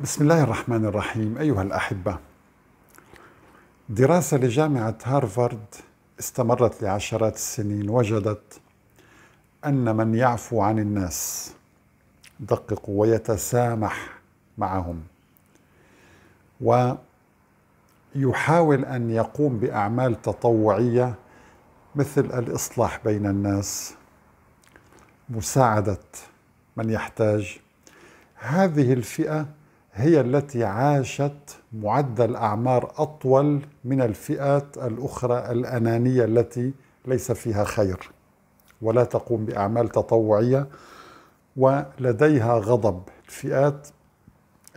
بسم الله الرحمن الرحيم أيها الأحبة دراسة لجامعة هارفارد استمرت لعشرات السنين وجدت أن من يعفو عن الناس دقق ويتسامح معهم ويحاول أن يقوم بأعمال تطوعية مثل الإصلاح بين الناس مساعدة من يحتاج هذه الفئة هي التي عاشت معدل أعمار أطول من الفئات الأخرى الأنانية التي ليس فيها خير ولا تقوم بأعمال تطوعية ولديها غضب الفئات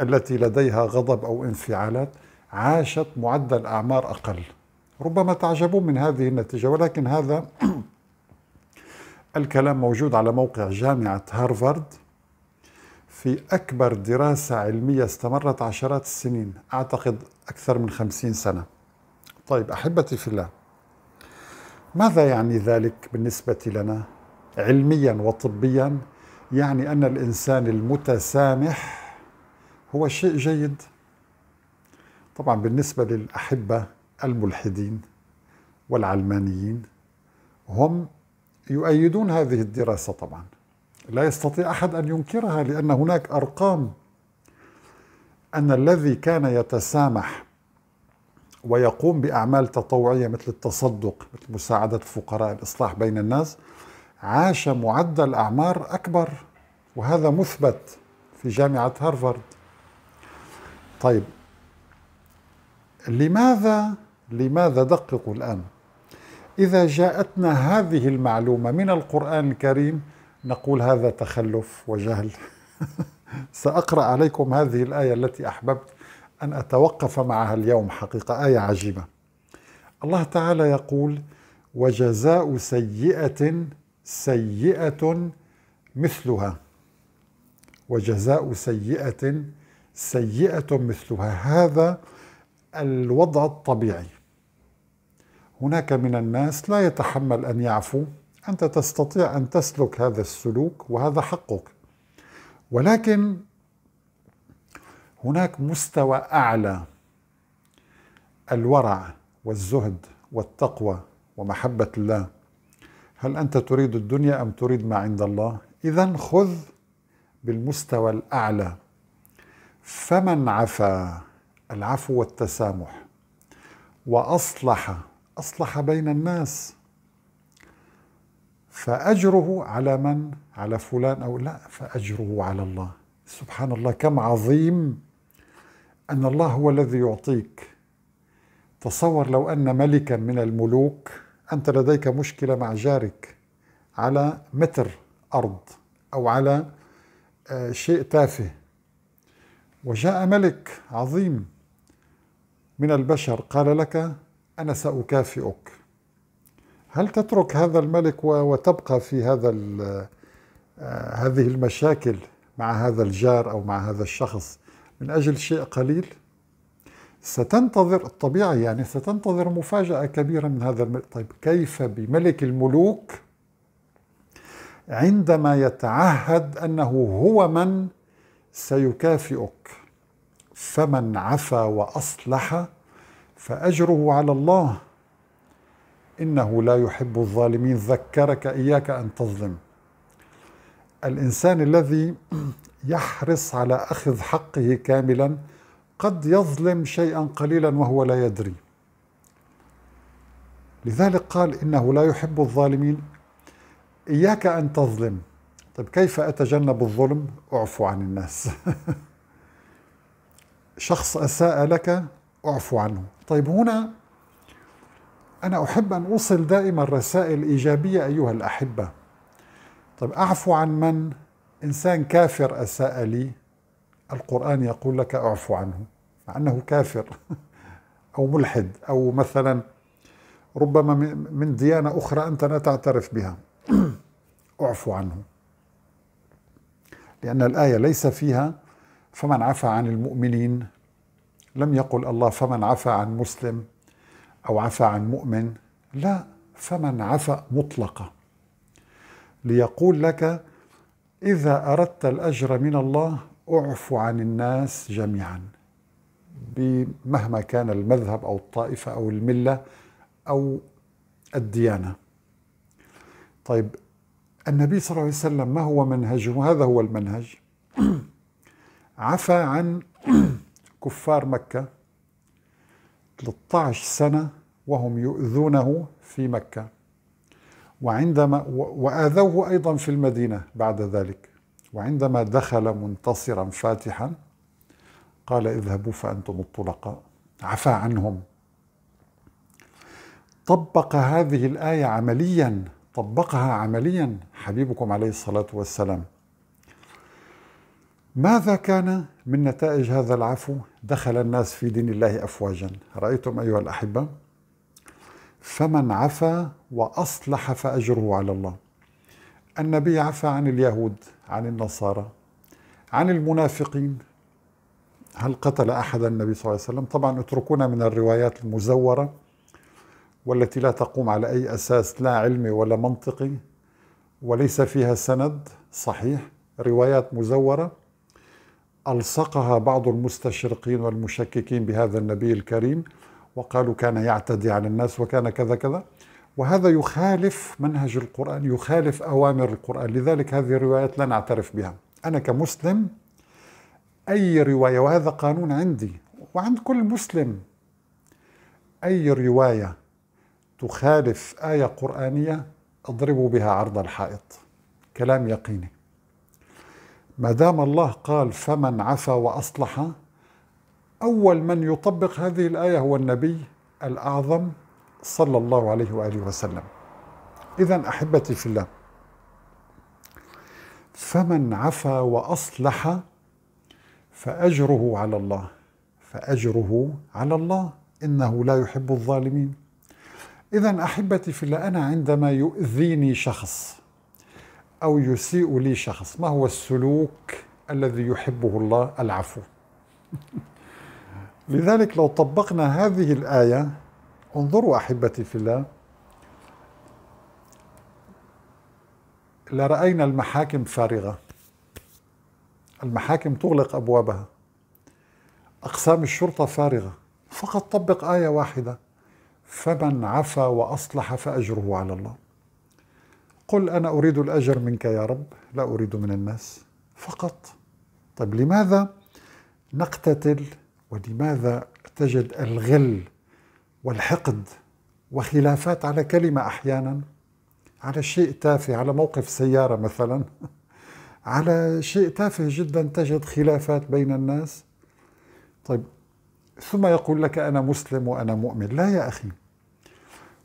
التي لديها غضب أو انفعالات عاشت معدل أعمار أقل ربما تعجبون من هذه النتيجة ولكن هذا الكلام موجود على موقع جامعة هارفارد في أكبر دراسة علمية استمرت عشرات السنين أعتقد أكثر من خمسين سنة طيب أحبتي في الله ماذا يعني ذلك بالنسبة لنا علميا وطبيا يعني أن الإنسان المتسامح هو شيء جيد طبعا بالنسبة للأحبة الملحدين والعلمانيين هم يؤيدون هذه الدراسة طبعا لا يستطيع احد ان ينكرها لان هناك ارقام ان الذي كان يتسامح ويقوم باعمال تطوعيه مثل التصدق مثل مساعده الفقراء الاصلاح بين الناس عاش معدل اعمار اكبر وهذا مثبت في جامعه هارفارد طيب لماذا لماذا دققوا الان اذا جاءتنا هذه المعلومه من القران الكريم نقول هذا تخلف وجهل سأقرأ عليكم هذه الآية التي أحببت أن أتوقف معها اليوم حقيقة آية عجيبة الله تعالى يقول وجزاء سيئة سيئة مثلها وجزاء سيئة سيئة مثلها هذا الوضع الطبيعي هناك من الناس لا يتحمل أن يعفو أنت تستطيع أن تسلك هذا السلوك وهذا حقك ولكن هناك مستوى أعلى الورع والزهد والتقوى ومحبة الله هل أنت تريد الدنيا أم تريد ما عند الله؟ إذا خذ بالمستوى الأعلى فمن عفا العفو والتسامح وأصلح أصلح بين الناس فأجره على من؟ على فلان أو لا فأجره على الله سبحان الله كم عظيم أن الله هو الذي يعطيك تصور لو أن ملكا من الملوك أنت لديك مشكلة مع جارك على متر أرض أو على آه، شيء تافه وجاء ملك عظيم من البشر قال لك أنا سأكافئك هل تترك هذا الملك وتبقى في هذا آه، هذه المشاكل مع هذا الجار أو مع هذا الشخص من أجل شيء قليل؟ ستنتظر الطبيعي يعني ستنتظر مفاجأة كبيرة من هذا الملك طيب كيف بملك الملوك عندما يتعهد أنه هو من سيكافئك فمن عفا وأصلح فأجره على الله إنه لا يحب الظالمين ذكرك إياك أن تظلم الإنسان الذي يحرص على أخذ حقه كاملا قد يظلم شيئا قليلا وهو لا يدري لذلك قال إنه لا يحب الظالمين إياك أن تظلم طيب كيف أتجنب الظلم؟ أعفو عن الناس شخص أساء لك أعفو عنه طيب هنا أنا أحب أن أوصل دائما رسائل إيجابية أيها الأحبة طيب أعفو عن من إنسان كافر أساء لي القرآن يقول لك أعفو عنه مع أنه كافر أو ملحد أو مثلا ربما من ديانة أخرى أنت لا تعترف بها أعفو عنه لأن الآية ليس فيها فمن عفى عن المؤمنين لم يقل الله فمن عفى عن مسلم أو عفى عن مؤمن لا فمن عفى مطلقة ليقول لك إذا أردت الأجر من الله أعف عن الناس جميعا مهما كان المذهب أو الطائفة أو الملة أو الديانة طيب النبي صلى الله عليه وسلم ما هو منهجه هذا هو المنهج عفى عن كفار مكة 13 سنة وهم يؤذونه في مكة وعندما وآذوه أيضا في المدينة بعد ذلك وعندما دخل منتصرا فاتحا قال اذهبوا فأنتم الطلقاء عفى عنهم طبق هذه الآية عمليا طبقها عمليا حبيبكم عليه الصلاة والسلام ماذا كان من نتائج هذا العفو دخل الناس في دين الله افواجا رايتم ايها الاحبه فمن عفا واصلح فاجره على الله النبي عفا عن اليهود عن النصارى عن المنافقين هل قتل احد النبي صلى الله عليه وسلم طبعا اتركونا من الروايات المزوره والتي لا تقوم على اي اساس لا علمي ولا منطقي وليس فيها سند صحيح روايات مزوره ألصقها بعض المستشرقين والمشككين بهذا النبي الكريم وقالوا كان يعتدي على الناس وكان كذا كذا وهذا يخالف منهج القرآن يخالف أوامر القرآن لذلك هذه الروايات لا نعترف بها أنا كمسلم أي رواية وهذا قانون عندي وعند كل مسلم أي رواية تخالف آية قرآنية اضربوا بها عرض الحائط كلام يقيني ما دام الله قال فمن عفا واصلح اول من يطبق هذه الايه هو النبي الاعظم صلى الله عليه واله وسلم. اذا احبتي في الله فمن عفا واصلح فاجره على الله فاجره على الله انه لا يحب الظالمين. اذا احبتي في الله انا عندما يؤذيني شخص أو يسيء لي شخص ما هو السلوك الذي يحبه الله العفو لذلك لو طبقنا هذه الآية انظروا أحبتي في الله لرأينا المحاكم فارغة المحاكم تغلق أبوابها أقسام الشرطة فارغة فقط طبق آية واحدة فمن عفا وأصلح فأجره على الله قل أنا أريد الأجر منك يا رب لا أريد من الناس فقط طيب لماذا نقتتل ولماذا تجد الغل والحقد وخلافات على كلمة أحيانا على شيء تافه على موقف سيارة مثلا على شيء تافه جدا تجد خلافات بين الناس طيب ثم يقول لك أنا مسلم وأنا مؤمن لا يا أخي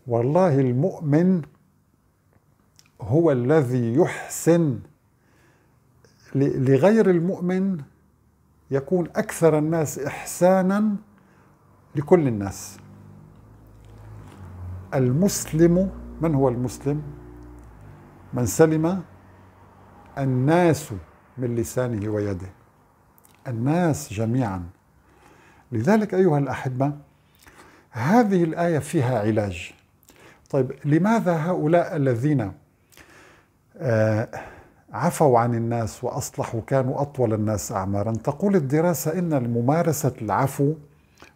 والله المؤمن هو الذي يحسن لغير المؤمن يكون أكثر الناس إحسانا لكل الناس المسلم من هو المسلم من سلم الناس من لسانه ويده الناس جميعا لذلك أيها الأحبة هذه الآية فيها علاج طيب لماذا هؤلاء الذين آه، عفوا عن الناس واصلحوا كانوا اطول الناس اعمارا تقول الدراسه ان ممارسه العفو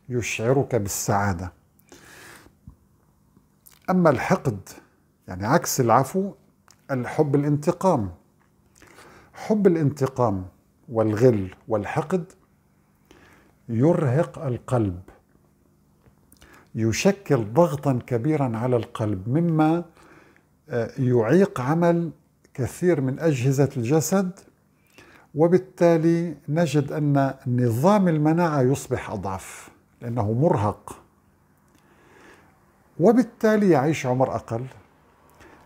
يشعرك بالسعاده اما الحقد يعني عكس العفو الحب الانتقام حب الانتقام والغل والحقد يرهق القلب يشكل ضغطا كبيرا على القلب مما آه، يعيق عمل كثير من أجهزة الجسد وبالتالي نجد أن نظام المناعة يصبح أضعف لأنه مرهق وبالتالي يعيش عمر أقل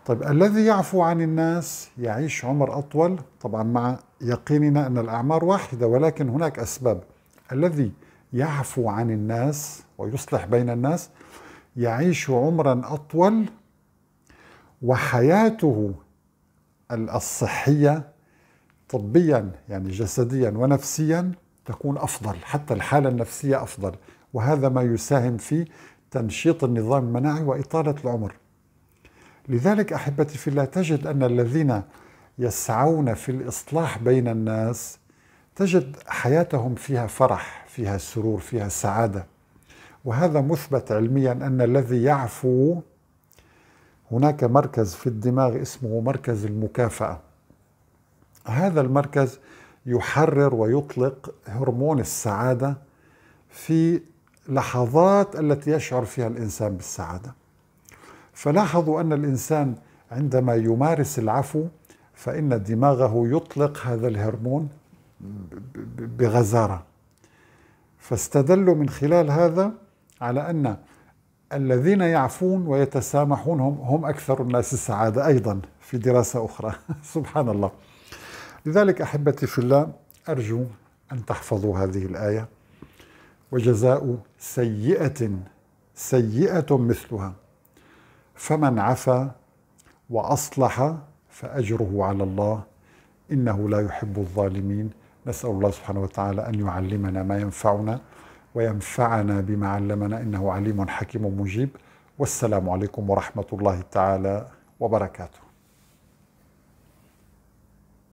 طيب الذي يعفو عن الناس يعيش عمر أطول طبعا مع يقيننا أن الأعمار واحدة ولكن هناك أسباب الذي يعفو عن الناس ويصلح بين الناس يعيش عمرا أطول وحياته الصحية طبيا يعني جسديا ونفسيا تكون أفضل حتى الحالة النفسية أفضل وهذا ما يساهم في تنشيط النظام المناعي وإطالة العمر لذلك أحبتي في الله تجد أن الذين يسعون في الإصلاح بين الناس تجد حياتهم فيها فرح فيها سرور فيها سعادة وهذا مثبت علميا أن الذي يعفو هناك مركز في الدماغ اسمه مركز المكافأة هذا المركز يحرر ويطلق هرمون السعادة في لحظات التي يشعر فيها الإنسان بالسعادة فلاحظوا أن الإنسان عندما يمارس العفو فإن دماغه يطلق هذا الهرمون بغزارة فاستدلوا من خلال هذا على أن الذين يعفون ويتسامحون هم, هم أكثر الناس السعادة أيضا في دراسة أخرى سبحان الله لذلك أحبتي في الله أرجو أن تحفظوا هذه الآية وجزاء سيئة سيئة مثلها فمن عفا وأصلح فأجره على الله إنه لا يحب الظالمين نسأل الله سبحانه وتعالى أن يعلمنا ما ينفعنا وينفعنا بما علمنا انه عليم حكيم مجيب والسلام عليكم ورحمه الله تعالى وبركاته